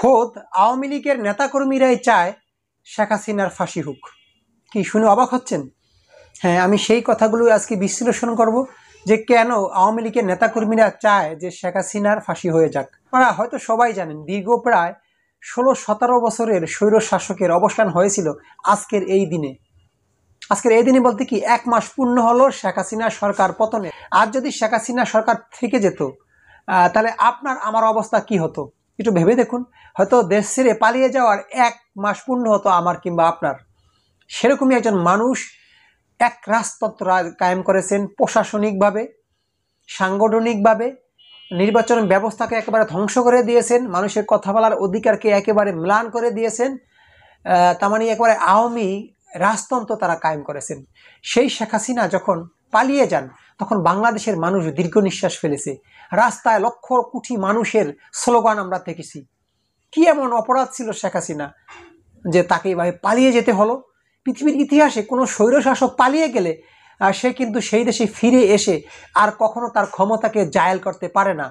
খোদ আওয়ামী লীগের নেতাকর্মীরাই চায় শেখ হাসিনার ফাঁসি হোক কি শুনে অবাক হচ্ছেন হ্যাঁ আমি সেই কথাগুলো আজকে বিশ্লেষণ করব যে কেন আওয়ামী লীগের নেতাকর্মীরা চায় যে শেখ হাসিনার ফাঁসি হয়ে যাক তারা হয়তো সবাই জানেন দীর্ঘ প্রায় ষোলো সতেরো বছরের স্বৈর শাসকের অবসান হয়েছিল আজকের এই দিনে আজকের এই দিনে বলতে কি এক মাস পূর্ণ হলো শেখ হাসিনা সরকার পতনে আর যদি শেখ হাসিনা সরকার থেকে যেত তাহলে আপনার আমার অবস্থা কি হতো একটু ভেবে দেখুন হয়তো দেশ ছেড়ে পালিয়ে যাওয়ার এক মাস পূর্ণ হতো আমার কিংবা আপনার সেরকমই একজন মানুষ এক রাজতন্ত্র কায়েম করেছেন প্রশাসনিকভাবে সাংগঠনিকভাবে নির্বাচন ব্যবস্থাকে একেবারে ধ্বংস করে দিয়েছেন মানুষের কথা বলার অধিকারকে একেবারে ম্লান করে দিয়েছেন তার মানে একেবারে আওয়ামী রাজতন্ত্র তারা কায়েম করেছেন সেই শেখ হাসিনা যখন পালিয়ে যান তখন বাংলাদেশের মানুষ দীর্ঘ নিঃশ্বাস ফেলেছে রাস্তায় লক্ষ কোটি মানুষের স্লোগান আমরা দেখেছি কি এমন অপরাধ ছিল শেখ হাসিনা যে তাকে এইভাবে পালিয়ে যেতে হলো পৃথিবীর ইতিহাসে কোনো স্বৈরশাসক পালিয়ে গেলে সে কিন্তু সেই দেশে ফিরে এসে আর কখনো তার ক্ষমতাকে জায়েল করতে পারে না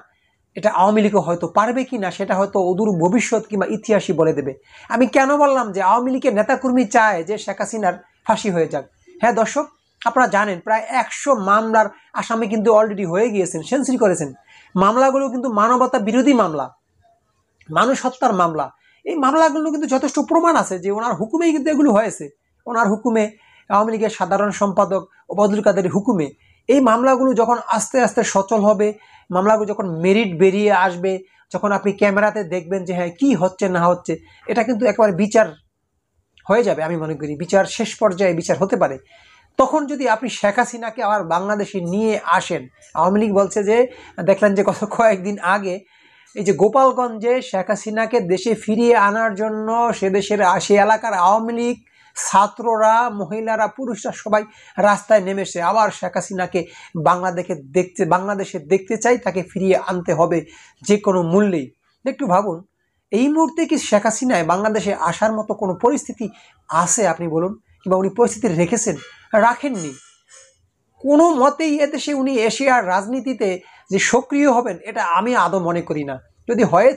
এটা আওয়ামী লীগও হয়তো পারবে কি না সেটা হয়তো অদূর ভবিষ্যৎ কিংবা ইতিহাসই বলে দেবে আমি কেন বললাম যে আওয়ামী লীগের নেতাকর্মী চায় যে শেখ হাসিনার ফাঁসি হয়ে যাক হ্যাঁ দর্শক আপনারা জানেন প্রায় একশো মামলার আসামি কিন্তু অলরেডি হয়ে গিয়েছেন সেন্সুরি করেছেন মামলাগুলো কিন্তু মানবতা বিরোধী মামলা মানুষ হত্যার মামলা এই মামলাগুলো কিন্তু যথেষ্ট প্রমাণ আছে যে ওনার হুকুমেই কিন্তু এগুলো হয়েছে ওনার হুকুমে আওয়ামী লীগের সাধারণ সম্পাদক ওবায়দুল কাদের হুকুমে এই মামলাগুলো যখন আস্তে আস্তে সচল হবে মামলাগুলো যখন মেরিট বেরিয়ে আসবে যখন আপনি ক্যামেরাতে দেখবেন যে হ্যাঁ কী হচ্ছে না হচ্ছে এটা কিন্তু একবার বিচার হয়ে যাবে আমি মনে করি বিচার শেষ পর্যায়ে বিচার হতে পারে তখন যদি আপনি শেখ হাসিনাকে আবার বাংলাদেশে নিয়ে আসেন আওয়ামী লীগ বলছে যে দেখলেন যে কত কয়েকদিন আগে এই যে গোপালগঞ্জে শেখ হাসিনাকে দেশে ফিরিয়ে আনার জন্য সে দেশের সে এলাকার আওয়ামী লীগ ছাত্ররা মহিলারা পুরুষরা সবাই রাস্তায় নেমেছে আবার শেখ হাসিনাকে বাংলাদেশে দেখতে বাংলাদেশে দেখতে চাই তাকে ফিরিয়ে আনতে হবে যে কোনো মূল্যেই একটু ভাবুন এই মুহূর্তে কি শেখ হাসিনায় বাংলাদেশে আসার মতো কোনো পরিস্থিতি আছে আপনি বলুন কিংবা উনি পরিস্থিতি রেখেছেন রাখেননি কোনো মতেই এদেশে উনি এশিয়ার রাজনীতিতে যে সক্রিয় হবেন এটা আমি আদৌ মনে করি না যদি হয়ে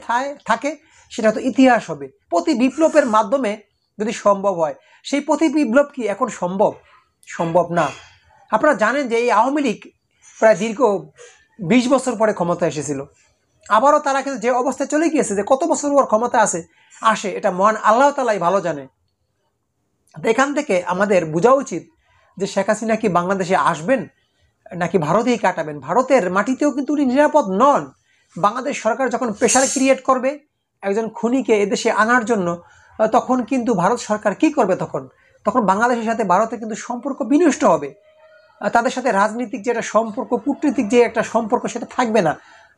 থাকে সেটা তো ইতিহাস হবে প্রতি বিপ্লবের মাধ্যমে যদি সম্ভব হয় সেই প্রতি বিপ্লব কি এখন সম্ভব সম্ভব না আপনারা জানেন যে এই আওয়ামী লীগ প্রায় দীর্ঘ বিশ বছর পরে ক্ষমতা এসেছিল আবারও তারা কিন্তু যে অবস্থায় চলে গিয়েছে যে কত বছর পর ক্ষমতা আসে আসে এটা মহান আল্লাহ তালাই ভালো জানে এখান থেকে আমাদের বোঝা উচিত যে শেখ হাসিনা কি বাংলাদেশে আসবেন নাকি ভারতেই কাটাবেন ভারতের মাটিতেও কিন্তু উনি নিরাপদ নন বাংলাদেশ সরকার যখন প্রেশার ক্রিয়েট করবে একজন খুনিকে এদেশে আনার জন্য তখন কিন্তু ভারত সরকার কি করবে তখন তখন বাংলাদেশের সাথে ভারতের কিন্তু সম্পর্ক বিনষ্ট হবে তাদের সাথে রাজনীতিক যে একটা সম্পর্ক কূটনৈতিক যে একটা সম্পর্ক সেটা থাকবে না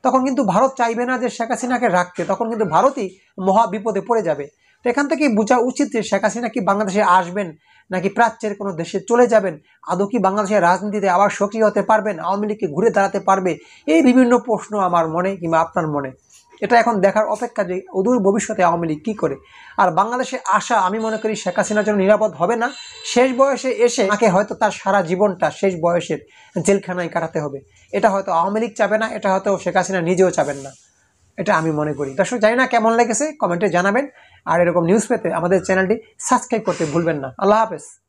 তখন কিন্তু ভারত চাইবে না যে শেখ হাসিনাকে রাখতে তখন কিন্তু ভারতই মহা বিপদে পড়ে যাবে তো এখান থেকেই বোঝা উচিত যে শেখ হাসিনা কি বাংলাদেশে আসবেন নাকি প্রাচ্যের কোনো দেশে চলে যাবেন আদৌ কি বাংলাদেশের রাজনীতিতে আবার সক্রিয় হতে পারবেন আওয়ামী লীগকে ঘুরে দাঁড়াতে পারবে এই বিভিন্ন প্রশ্ন আমার মনে কিংবা আপনার মনে এটা এখন দেখার অপেক্ষা যে অদূর ভবিষ্যতে আওয়ামী লীগ কী করে আর বাংলাদেশে আসা আমি মনে করি শেখ হাসিনার জন্য নিরাপদ হবে না শেষ বয়সে এসে তাকে হয়তো তার সারা জীবনটা শেষ বয়সের জেলখানায় কাটাতে হবে এটা হয়তো আওয়ামী লীগ চাবে না এটা হয়তো শেখ হাসিনা নিজেও চাবেন না এটা আমি মনে করি দর্শক জানি না কেমন লেগেছে কমেন্টে জানাবেন আর এরকম নিউজ পেতে আমাদের চ্যানেলটি সাবস্ক্রাইব করতে ভুলবেন না আল্লাহ হাফেজ